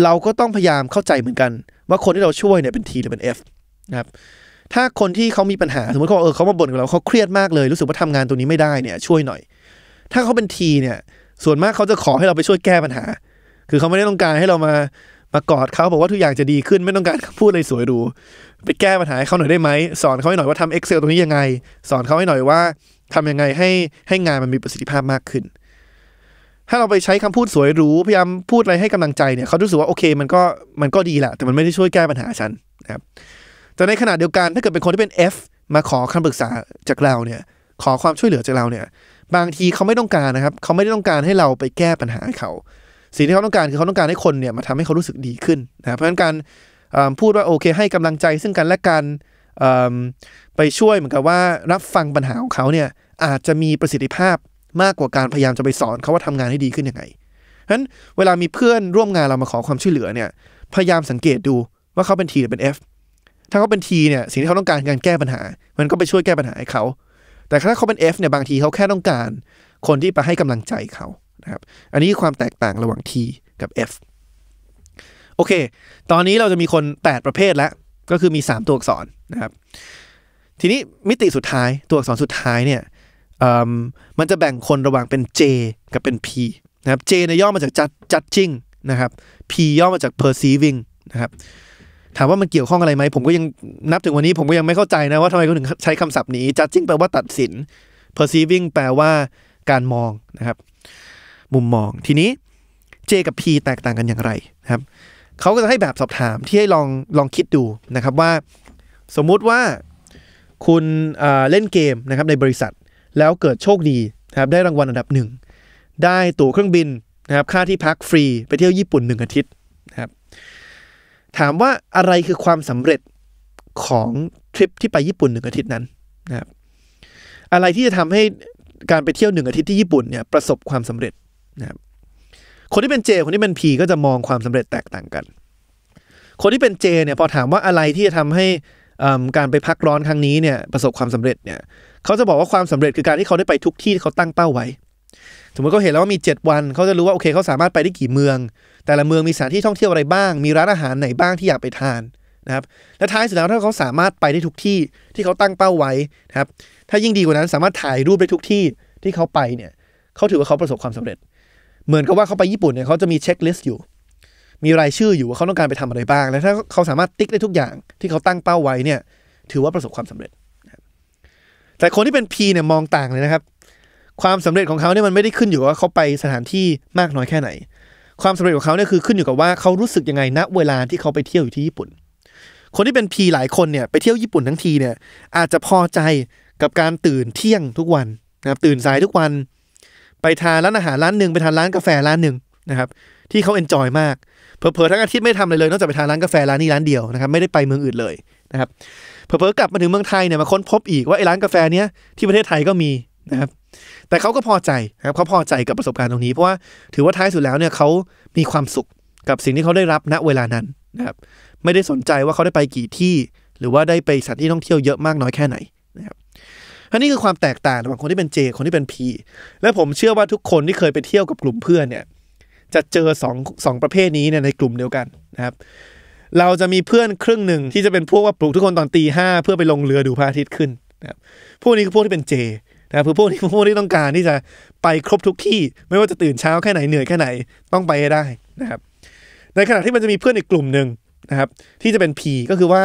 เราก็ต้องพยายามเข้าใจเหมือนกัน ว่าคนที่เราช่วยเนี่ยเป็น T หรือเป็น F นะครับถ้าคนที่เขามีปัญหาสมมติเขาเออเขามาบ่นกับเราเขาเครียดมากเลย รู้สึกว่าทำงานตัวนี้ไม่ได้เนี่ย ช่วยหน่อย ถ้าเขาเป็นทีเนี่ย ส่วนมากเขาจะขอให้เราไปช่วยแก้ปัญหา คือเขาไม่ได้ต้องการให้เรามามากอดเขาบอกว่าทุกอย่างจะดีขึ้นไม่ต้องการพูดเลยสวยดูไปแก้ปัญหาให้เขาหน่อยได้ไหมสอนเขาให้หน่อยว่า ทำ Excel ตรงนี้ยังไง สอนเขาให้หน่อยว่า ทำยังไงให้ให้งานมันมีประสิทธิภาพมากขึ้น ถ้าเราไปใช้คำพูดสวยหรูพยายามพูดอะไรให้กำลังใจเนี่ยเขารู้สึกว่าโอเค มันก็มันก็ดีแหละแต่มันไม่ได้ช่วยแก้ปัญหาฉันนะครับแต่ในขณะเดียวกันถ้าเกิดเป็นคนที่เป็น F มาขอคำปรึกษาจากเราเนี่ย ขอความช่วยเหลือจากเราเนี่ย บางทีเขาไม่ต้องการนะครับ เขาไม่ได้ต้องการให้เราไปแก้ปัญหาเขา สิ่งที่เขาต้องการคือเขาต้องการให้คนเนี่ยมาทำให้เขารู้สึกดีขึ้นนะ เพราะฉะนั้นการพูดว่าโอเคให้กำลังใจซึ่งกันและกันไปช่วยเหมือนกับว่า รับฟังปัญหาของเขาเนี่ยอาจจะมีประสิทธิภาพมากกว่าการพยายามจะไปสอนเขาว่าทำงานให้ดีขึ้นยังไงฉะนั้นเวลามีเพื่อนร่วมงานเรามาขอความช่วยเหลือเนี่ยพยายามสังเกตดูว่าเขาเป็นทีหรือเป็น F ถ้าเขาเป็นทีเนี่ยสิ่งที่เขาต้องการการแก้ปัญหา มันก็ไปช่วยแก้ปัญหาให้เขา แต่ถ้าเขาเป็น F เนี่ยบางทีเขาแค่ต้องการ คนที่ไปให้กำลังใจเขา นะครับ อันนี้ความแตกต่างระหว่าง T กับ F โอเค ตอนนี้เราจะมีคน 8 ประเภทแล้วก็คือมี3ตัวอักษร นะครับ ทีนี้มิติสุดท้ายตัวอักษรสุดท้ายเนี่ยมมันจะแบ่งคนระหว่างเป็น J กับเป็น P นะครับ J เนยย่อมาจาก judging นะครับ P ย่อมาจาก perceiving นะครับถามว่ามันเกี่ยวข้องอะไรไหม ผมก็ยังนับถึงวันนี้ ผมก็ยังไม่เข้าใจนะว่าทำไมเขาถึงใช้คำศัพท์นี้ judging แปลว่าตัดสิน perceiving แปลว่าการมองนะครับ มุมมองทีนี้ J กับ P แตกต่างกันอย่างไรนะครับเขาก็จะให้แบบสอบถามที่ให้ลองลองคิดดูนะครับว่า สมมุติว่าคุณเเล่นเกมนะครับในบริษัทแล้วเกิดโชคดีนะครับได้รางวัลอันดับหนึ่งได้ตั๋วเครื่องบินนะครับค่าที่พักฟรีไปเที่ยวญี่ปุ่น1อาทิตย์ถามว่าอะไรคือความสำเร็จของทริปที่ไปญี่ปุ่นหนึ่งอาทิตย์นั้นนะครับอะไรที่จะทำให้การไปเที่ยวหนึ่งอาทิตย์ที่ญี่ปุ่นเนี่ยประสบความสำเร็จนะครับคนที่เป็นเจคนที่เป็นพีก็จะมองความสำเร็จแตกต่างกัน คนที่เป็นเจเนี่ยพอถามว่าอะไรที่จะทำให้การไปพักร้อนครั้งนี้เนี่ยประสบความสำเร็จเนี่ยเขาจะบอกว่าความสำเร็จคือการที่เขาได้ไปทุกที่ที่เขาตั้งเป้าไว้สมมติเขาเห็นแล้วว่ามี 7 วันเขาจะรู้ว่าโอเคเขาสามารถไปได้กี่เมือง แต่ละเมืองมีสถานที่ท่องเที่ยวอะไรบ้าง มีร้านอาหารไหนบ้างที่อยากไปทานนะครับ และท้ายสุดแล้วถ้าเขาสามารถไปได้ทุกที่ที่เขาตั้งเป้าไว้นะครับ ถ้ายิ่งดีกว่านั้นสามารถถ่ายรูปได้ทุกที่ที่เขาไปเนี่ยเขาถือว่าเขาประสบความสำเร็จ เหมือนกับว่าเขาไปญี่ปุ่นเนี่ยเขาจะมีเช็คลิสต์อยู่มีรายชื่ออยู่ว่าเขาต้องการไปทำอะไรบ้าง และถ้าเขาสามารถติ๊กได้ทุกอย่างที่เขาตั้งเป้าไว้เนี่ย ถือว่าประสบความสำเร็จแต่คนที่เป็น P เนี่ยมองต่างเลยนะครับความสำเร็จของเขาเนี่ยมันไม่ได้ขึ้นอยู่ว่าเขาไปสถานที่มากน้อยแค่ไหน ความสำเร็จของเขาเนี่ยคือขึ้นอยู่กับว่าเขารู้สึกยังไงณเวลาที่เขาไปเที่ยวอยู่ที่ญี่ปุ่น คนที่เป็นพีหลายคนเนี่ย ไปเที่ยวญี่ปุ่นทั้งทีเนี่ย อาจจะพอใจกับการตื่นเที่ยงทุกวันนะครับ ตื่นสายทุกวัน ไปทานร้านอาหารร้านหนึ่งไปทานร้านกาแฟร้านหนึ่งนะครับ ที่เขาเอนจอยมาก เพอเพอทั้งอาทิตย์ไม่ทำอะไรเลยนอกจากไปทานร้านกาแฟร้านนี้ร้านเดียวนะครับไม่ได้ไปเมืองอื่นเลยนะครับ เพอเพอกลับมาถึงเมืองไทยเนี่ยมาค้นพบอีกว่าไอ้ร้านกาแฟเนี้ยที่ประเทศไทยก็มีนะครับแต่เขาก็พอใจนะครับเขาพอใจกับประสบการณ์ตรงนี้ เพราะว่าถือว่าท้ายสุดแล้วเนี่ยเขามีความสุขกับสิ่งที่เขาได้รับณเวลานั้นนะครับ ไม่ได้สนใจว่าเขาได้ไปกี่ที่ หรือว่าได้ไปสถานที่ท่องเที่ยวเยอะมากน้อยแค่ไหนนะครับอันนี้คือความแตกต่างระหว่างคนที่เป็นเจคนที่เป็นพีและผมเชื่อว่าทุกคนที่เคยไปเที่ยวกับกลุ่มเพื่อนเนี่ยจะเจอสองสองประเภทนี้เนี่ยในกลุ่มเดียวกันนะครับเราจะมีเพื่อนครึ่งหนึ่งที่จะเป็นพวกว่าปลุกทุกคนตอนตีห้าเพื่อไปลงเรือดูพระอาทิตย์ขึ้นนะครับพวกนี้คือพวกที่เป็นเจนะคือพวกนี้พวกที่ต้องการที่จะไปครบทุกที่ ไม่ว่าจะตื่นเช้าแค่ไหนเหนื่อยแค่ไหนต้องไปได้นะครับ ในขณะที่มันจะมีเพื่อนอีกกลุ่มหนึ่งนะครับ ที่จะเป็นผีก็คือว่า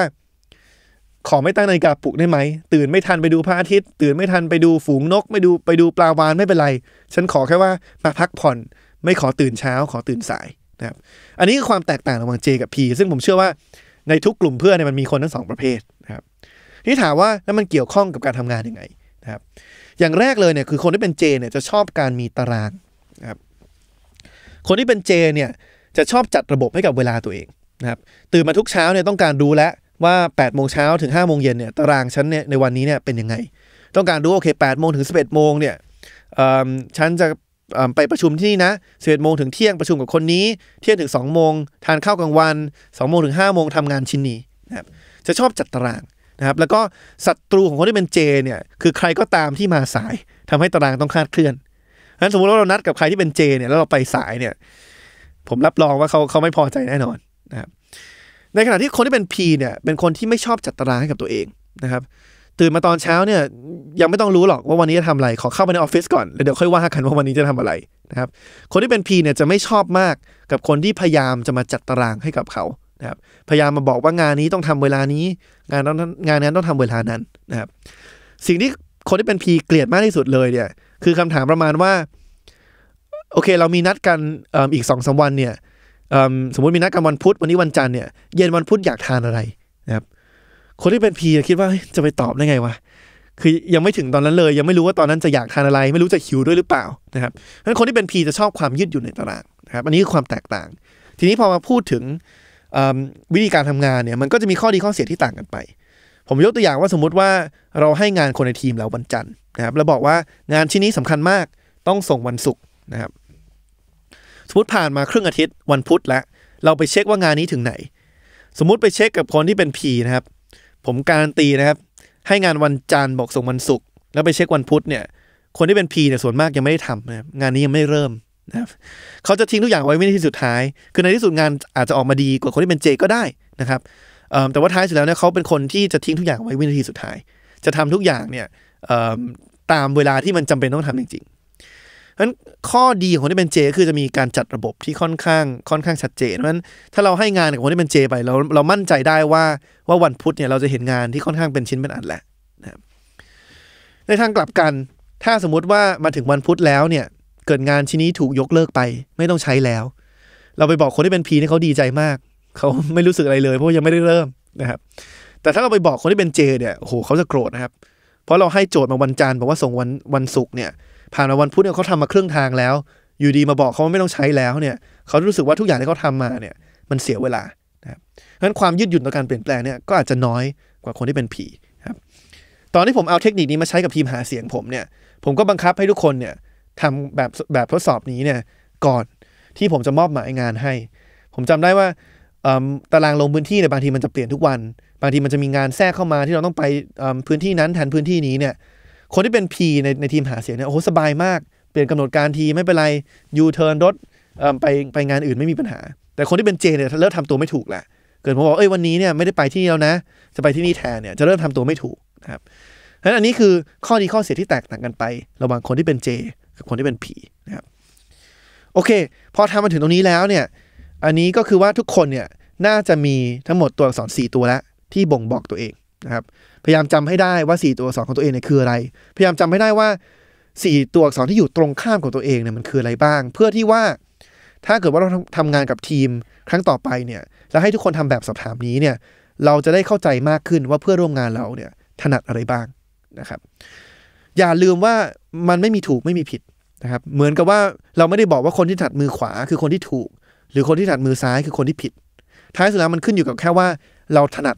ขอไม่ตั้งนาฬิกาปลุกได้ไหมตื่นไม่ทันไปดูพระอาทิตย์ ตื่นไม่ทันไปดูฝูงนก ไม่ดูไปดูปลาวานไม่เป็นไร ฉันขอแค่ว่ามาพักผ่อนไม่ขอตื่นเช้า ขอตื่นสายนะครับ อันนี้คือความแตกต่างระหว่างเจกับีซึ่งผมเชื่อว่าในทุกกลุ่มเพื่อนเนี่ยมันมีคนทั้งสองประเภทนะครับ ที่ถามว่าแล้วมันเกี่ยวข้องกับการทำงานยังไงนะครับอย่างแรกเลยเนี่ยคือคนที่เป็นเจเนี่ยจะชอบการมีตารางนะครับ คนที่เป็นเจเนี่ยจะชอบจัดระบบให้กับเวลาตัวเองนะครับ ตื่นมาทุกเช้าเนี่ยต้องการดูแลว่า8ปดโมงเช้าถึง5้าโมงเย็นเนี่ยตารางฉันเนี่ยในวันนี้เนี่ยเป็นยังไง ต้องการดูโอเค8ปดโมงถึง 11บเโมงเนี่ยฉันจะไปประชุมที่นี่นะสิบเอ็ดโมงถึงเที่ยงประชุมกับคนนี้ เที่ยงถึง2องโมง ทานข้าวกลางวัน2องโมงถึง5้าโมงทำงานชิ้นนี้นะครับ จะชอบจัดตารางนะครับแล้วก็ศัตรูของคนที่เป็นเจเนี่ยคือใครก็ตามที่มาสายทำให้ตารางต้องคาดเคลื่อนนั้นสมมติว่าเรานัดกับใครที่เป็นเจเนี่ยแล้วเราไปสายเนี่ยผมรับรองว่าเขาเขาไม่พอใจแน่นอนนะครับ ในขณะที่คนที่เป็น P เนี่ยเป็นคนที่ไม่ชอบจัดตารางให้กับตัวเองนะครับ ตื่นมาตอนเช้าเนี่ยยังไม่ต้องรู้หรอกว่าวันนี้จะทำอะไรขอเข้าไปในออฟฟิศก่อนแล้วเดี๋ยวค่อยว่ากันว่าวันนี้จะทำอะไรนะครับ คนที่เป็น P เนี่ยจะไม่ชอบมากกับคนที่พยายามจะมาจัดตารางให้กับเขานะครับพยายามมาบอกว่างานนี้ต้องทำเวลานี้ งานนั้นงานนั้นต้องทำเวลานั้นนะครับ สิ่งที่คนที่เป็นพีเกลียดมากที่สุดเลย เนี่ย คือคำถามประมาณว่า โอเค เรามีนัดกันอีกสองสาวัน เนี่ยสมมติมีนัดกันวันพุธวันนี้วันจันทร์เนี่ยเย็นวันพุธอยากทานอะไร นะครับ คนที่เป็นพีคิดว่าจะไปตอบได้ไงวะคือยังไม่ถึงตอนนั้นเลย ยังไม่รู้ว่าตอนนั้นจะอยากทานอะไร ไม่รู้จะหิวด้วยหรือเปล่านะครับเพราะนนั้คนที่เป็นพีจะชอบความยืดอยู่ในตารางนะครับ อันนี้คือความแตกต่าง ทีนี้พอมาพูดถึงวิธีการทำงานเนี่ยมันก็จะมีข้อดีข้อเสียที่ต่างกันไป ผมยกตัวอย่างว่าสมมุติว่าเราให้งานคนในทีมเราวันจันทร์นะครับเราบอกว่างานชิ้นนี้สำคัญมากต้องส่งวันศุกร์นะครับสมมติผ่านมาครึ่งอาทิตย์วันพุธแล้ว เราไปเช็คว่างานนี้ถึงไหน สมมุติไปเช็คกับ คนที่เป็นพีนะครับผมการันตีนะครับให้งานวันจันทร์บอกส่งวันศุกร์แล้วไปเช็ควันพุธเนี่ยคนที่เป็นพีเนี่ยส่วนมากยังไม่ได้ทำนะงานนี้ยังไม่เริ่มนะครับเขาจะทิ้งทุกอย่างไว้ไม่ที่สุดท้าย คือในที่สุดงานอาจจะออกมาดีกว่าคนที่เป็นเจก็ได้นะครับ แต่ว่าท้ายสุดแล้วเนี่ยเขาเป็นคนที่จะทิ้งทุกอย่างไว้วินาทีสุดท้าย จะทำทุกอย่างเนี่ยตามเวลาที่มันจำเป็นต้องทำจริงๆเพราะนั้นข้อดีของคนที่เป็นเจคือจะมีการจัดระบบที่ค่อนข้างค่อนข้างชัดเจน เพราะนั้นถ้าเราให้งานกับคนที่เป็นเจไปเราเรามั่นใจได้ว่าว่าวันพุธเนี่ยเราจะเห็นงานที่ค่อนข้างเป็นชิ้นเป็นอันแหละนะในทางกลับกันถ้าสมมุติว่ามาถึงวันพุธแล้วเนี่ยเกิดงานชิ้นนี้ถูกยกเลิกไป ไม่ต้องใช้แล้ว เราไปบอกคนที่เป็นพีนี่เขาดีใจมาก เขาไม่รู้สึกอะไรเลยเพราะยังไม่ได้เริ่มนะครับแต่ถ้าเราไปบอกคนที่เป็นเจเนี่ยโหเขาจะโกรธนะครับเพราะเราให้โจทย์มาวันจันทร์บอกว่าส่งวันวันศุกร์เนี่ย ผ่านมาวันพุธเนี่ยเขาทำมาครึ่งทางแล้ว อยู่ดีมาบอกเขาว่าไม่ต้องใช้แล้วเนี่ยเขารู้สึกว่าทุกอย่างที่เขาทำามาเนี่ยมันเสียเวลานะครับนั้นความยืดหยุ่นต่อการเปลี่ยนแปลงเนี่ยก็อาจจะน้อยกว่าคนที่เป็นผีครับตอนที่ผมเอาเทคนิคนี้มาใช้กับทีมหาเสียงผมเนี่ย ผมก็บังคับให้ทุกคนเนี่ยทำแบบแบบทดสอบนี้เนี่ยก่อนที่ผมจะมอบหมายงานให้ ผมจำได้ว่าตารางลงพื้นที่เนี่ยบางทีมันจะเปลี่ยนทุกวัน บางทีมันจะมีงานแทรกเข้ามาที่เราต้องไปพื้นที่นั้นแทนพื้นที่นี้เนี่ย คนที่เป็น P ในในทีมหาเสียงเนี่ยโอ้โหสบายมาก เปลี่ยนกำหนดการทีไม่เป็นไรยูเทิร์นรถไปไปงานอื่นไม่มีปัญหา แต่คนที่เป็นเจเนี่ยเริ่มทำตัวไม่ถูกแหละเกิดผมบอกเอ้ยวันนี้เนี่ยไม่ได้ไปที่นี่แล้วนะจะไปที่นี่แทนเนี่ยจะเริ่มทำตัวไม่ถูกนะครับเพราะฉะนั้นอันนี้คือข้อดีข้อเสียที่แตกต่างกันไป ระหว่างคนที่เป็นเจกับคนที่เป็นผีนะครับโอเค พอทำมาถึงตรงนี้แล้วเนี่ยอันนี้ก็คือว่าทุกคนเนี่ยน่าจะมีทั้งหมดตัวอักษร่ตัวแล้ว ที่บ่งบอกตัวเองนะครับพยายามจำให้ได้ว่า 4 ตัวอักษรของตัวเองเนี่ยคืออะไร พยายามจำให้ได้ว่า 4 ตัวอักษรที่อยู่ตรงข้ามของตัวเองเนี่ยมันคืออะไรบ้าง เพื่อที่ว่าถ้าเกิดว่าเราทำงานกับทีมครั้งต่อไปเนี่ยแล้วให้ทุกคนทำแบบสอบถามนี้เนี่ยเราจะได้เข้าใจมากขึ้นว่าเพื่อร่วมงานเราเนี่ยถนัดอะไรบ้างนะครับอย่าลืมว่ามันไม่มีถูกไม่มีผิดนะครับเหมือนกับว่าเราไม่ได้บอกว่าคนที่ถัดมือขวาคือคนที่ถูก หรือคนที่ถัดมือซ้ายคือคนที่ผิด ท้ายสุดแล้วมันขึ้นอยู่กับแค่ว่า เราถนัด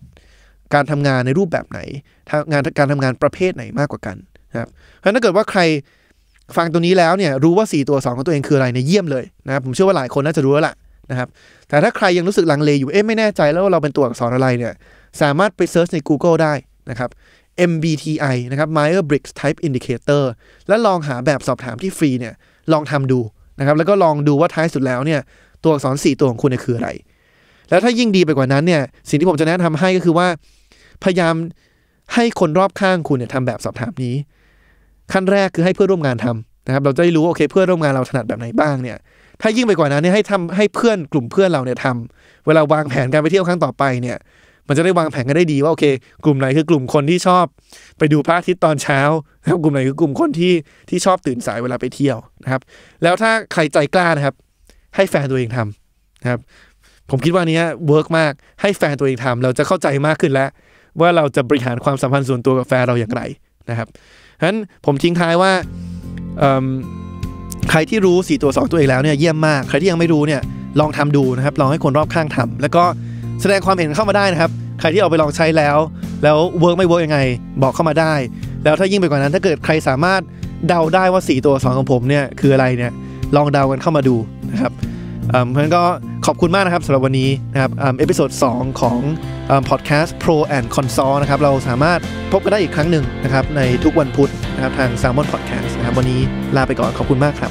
การทำงานในรูปแบบไหนงานการทำงานประเภทไหนมากกว่ากันนะครับ เพราะฉะนนั้ถ้าเกิดว่าใครฟังตัวนี้แล้วเนี่ยรู้ว่า 4 ตัว2ของตัวเองคืออะไรเนี่ยเยี่ยมเลยนะครับ ผมเชื่อว่าหลายคนน่าจะรู้แล้วล่ะนะครับ แต่ถ้าใครยังรู้สึกลังเลอยู่เอ๊ะไม่แน่ใจ แล้วว่าเราเป็นตัวอักษรอะไรเนี่ยสามารถไปเซิร์ชใน Google ได้นะครับ MBTI นะครับ Myers Briggs Type Indicator และลองหาแบบสอบถามที่ฟรีเนี่ยลองทำดูนะครับแล้วก็ลองดูว่าท้ายสุดแล้วเนี่ยตัวอักษร 4ตัวของคุณเนี่ยคืออะไรแล้วถ้ายิ่งดีไปกว่านั้นเนี่ยสิ่งที่ผมจะแนะนำให้ก็คือว่า พยายามให้คนรอบข้างคุณเนี่ยทำแบบสอบถามนี้ ขั้นแรกคือให้เพื่อนร่วมงานทำนะครับเราจะได้รู้โอเค เพื่อนร่วมงานเราถนัดแบบไหนบ้างเนี่ยถ้ายิ่งไปกว่านั้นเนี่ยให้ทำให้เพื่อนกลุ่มเพื่อนเราเนี่ยทำเวลาวางแผนการไปเที่ยวครั้งต่อไปเนี่ยมันจะได้วางแผนกันได้ดีว่าโอเคกลุ่มไหนคือกลุ่มคนที่ชอบไปดูพระอาทิตย์ตอนเช้านะครับกลุ่มไหนคือกลุ่มคนที่ที่ชอบตื่นสายเวลาไปเที่ยวนะครับแล้วถ้าใครใจกล้านะครับ ให้แฟนตัวเองทำนะครับผมคิดว่านี้เวิร์กมากให้แฟนตัวเองทำเราจะเข้าใจมากขึ้นแล้ว ว่าเราจะบริหารความสัมพันธ์ส่วนตัวกับแฟนเราอย่างไรนะครับฉะนั้นผมทิ้งท้ายว่าใครที่รู้4ตัว2ตัวเองแล้วเนี่ยเยี่ยมมากใครที่ยังไม่รู้เนี่ยลองทำดูนะครับลองให้คนรอบข้างทำ แล้วก็แสดงความเห็นเข้ามาได้นะครับ ใครที่เอาไปลองใช้แล้ว แล้วเวิร์กไม่เวิร์กยังไงบอกเข้ามาได้ แล้วถ้ายิ่งไปกว่านั้นถ้าเกิดใครสามารถเดาได้ว่า 4 ตัวสองของผมเนี่ยคืออะไรเนี่ยลองเดากันเข้ามาดูนะครับเพราะฉะนั้นก็ขอบคุณมากนะครับสำหรับวันนี้นะครับเอพิโซด2 ของพอดแคสต์ Pro and Console นะครับเราสามารถพบกันได้อีกครั้งหนึ่งนะครับ ในทุกวันพุธนะครับทาง s ซมอนพอดแคสต์นะครับวันนี้ลาไปก่อนขอบคุณมากครับ